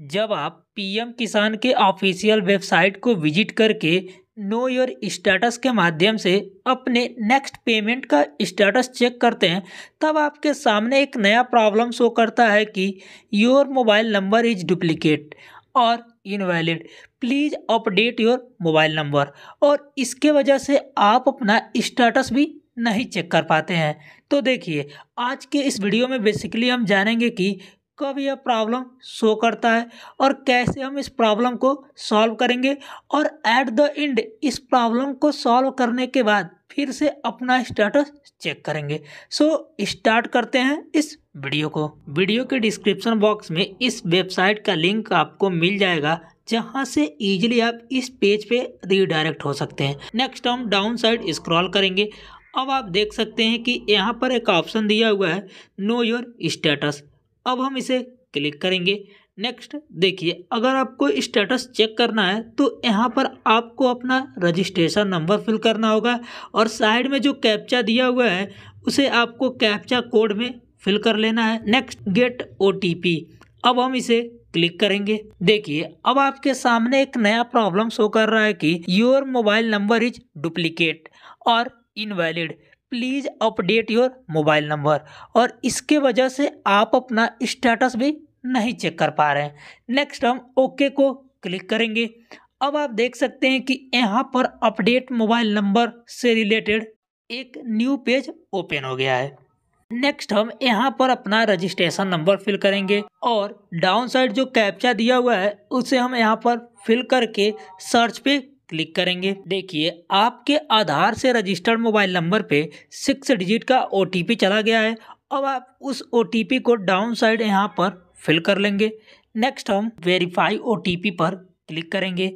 जब आप पीएम किसान के ऑफिशियल वेबसाइट को विजिट करके नो योर स्टेटस के माध्यम से अपने नेक्स्ट पेमेंट का स्टेटस चेक करते हैं तब आपके सामने एक नया प्रॉब्लम शो करता है कि your mobile number is duplicate और invalid please update your mobile number और इसके वजह से आप अपना स्टेटस भी नहीं चेक कर पाते हैं तो देखिए आज के इस वीडियो में बेसिकली हम जानेंगे कि कब यह प्रॉब्लम शो करता है और कैसे हम इस प्रॉब्लम को सॉल्व करेंगे और एट द एंड इस प्रॉब्लम को सॉल्व करने के बाद फिर से अपना स्टेटस चेक करेंगे सो so, स्टार्ट करते हैं इस वीडियो को वीडियो के डिस्क्रिप्शन बॉक्स में इस वेबसाइट का लिंक आपको मिल जाएगा जहाँ से इजीली आप इस पेज पे रीडायरेक्ट हो सकते हैं नेक्स्ट हम डाउन साइड स्क्रॉल करेंगे अब आप देख सकते हैं कि यहाँ पर एक ऑप्शन दिया हुआ है नो योर स्टेटस अब हम इसे क्लिक करेंगे नेक्स्ट देखिए अगर आपको स्टेटस चेक करना है तो यहाँ पर आपको अपना रजिस्ट्रेशन नंबर फिल करना होगा और साइड में जो कैप्चा दिया हुआ है उसे आपको कैप्चा कोड में फिल कर लेना है नेक्स्ट गेट ओ अब हम इसे क्लिक करेंगे देखिए अब आपके सामने एक नया प्रॉब्लम शो कर रहा है कि your mobile number is duplicate और invalid please update your mobile number और इसके वजह से आप अपना स्टेटस भी नहीं चेक कर पा रहे हैं नेक्स्ट हम ओके को क्लिक करेंगे अब आप देख सकते हैं कि यहाँ पर अपडेट मोबाइल नंबर से रिलेटेड एक न्यू पेज ओपन हो गया है नेक्स्ट हम यहाँ पर अपना रजिस्ट्रेशन नंबर फिल करेंगे और डाउन साइड जो कैप्चा दिया हुआ है उसे हम यहाँ पर फिल करके सर्च पे क्लिक करेंगे देखिए आपके आधार से रजिस्टर्ड मोबाइल नंबर पे सिक्स डिजिट का ओ चला गया है अब आप उस ओ को डाउन साइड यहाँ पर फिल कर लेंगे नेक्स्ट हम वेरीफाई ओ पर क्लिक करेंगे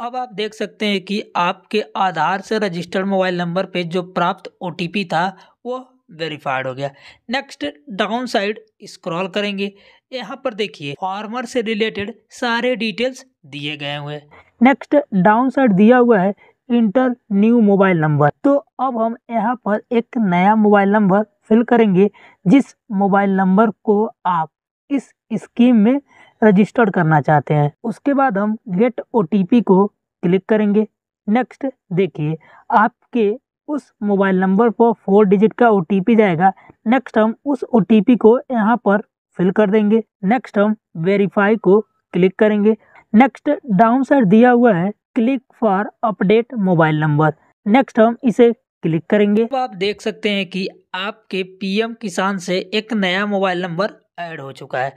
अब आप देख सकते हैं कि आपके आधार से रजिस्टर्ड मोबाइल नंबर पे जो प्राप्त ओ था वो वेरीफाइड हो गया नेक्स्ट डाउन साइड स्क्रॉल करेंगे यहाँ पर देखिए फार्मर से रिलेटेड सारे डिटेल्स दिए गए हुए नेक्स्ट डाउन साइड दिया हुआ है इंटर न्यू मोबाइल नंबर तो अब हम यहाँ पर एक नया मोबाइल नंबर फिल करेंगे जिस मोबाइल नंबर को आप इस स्कीम में रजिस्टर्ड करना चाहते हैं उसके बाद हम गेट ओ को क्लिक करेंगे नेक्स्ट देखिए आपके उस मोबाइल नंबर पर फोर डिजिट का ओ जाएगा नेक्स्ट हम उस ओ को यहाँ पर फिल कर देंगे नेक्स्ट हम वेरीफाई को क्लिक करेंगे नेक्स्ट डाउन साइड दिया हुआ है click for update mobile number next हम इसे क्लिक करेंगे तो आप देख सकते हैं कि आपके पीएम किसान से एक नया मोबाइल नंबर ऐड हो चुका है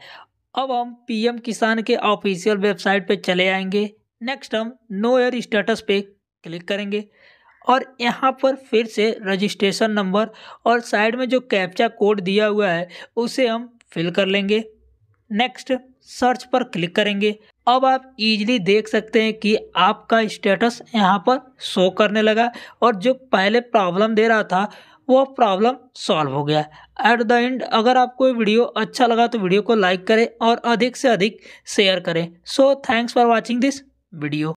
अब हम पीएम किसान के ऑफिशियल वेबसाइट पे चले आएंगे नेक्स्ट हम नो एयर स्टेटस पे क्लिक करेंगे और यहाँ पर फिर से रजिस्ट्रेशन नंबर और साइड में जो कैप्चा कोड दिया हुआ है उसे हम फिल कर लेंगे नेक्स्ट सर्च पर क्लिक करेंगे अब आप इजीली देख सकते हैं कि आपका स्टेटस यहाँ पर शो करने लगा और जो पहले प्रॉब्लम दे रहा था वो प्रॉब्लम सॉल्व हो गया एट द एंड अगर आपको वीडियो अच्छा लगा तो वीडियो को लाइक करें और अधिक से अधिक शेयर करें so thanks for watching this video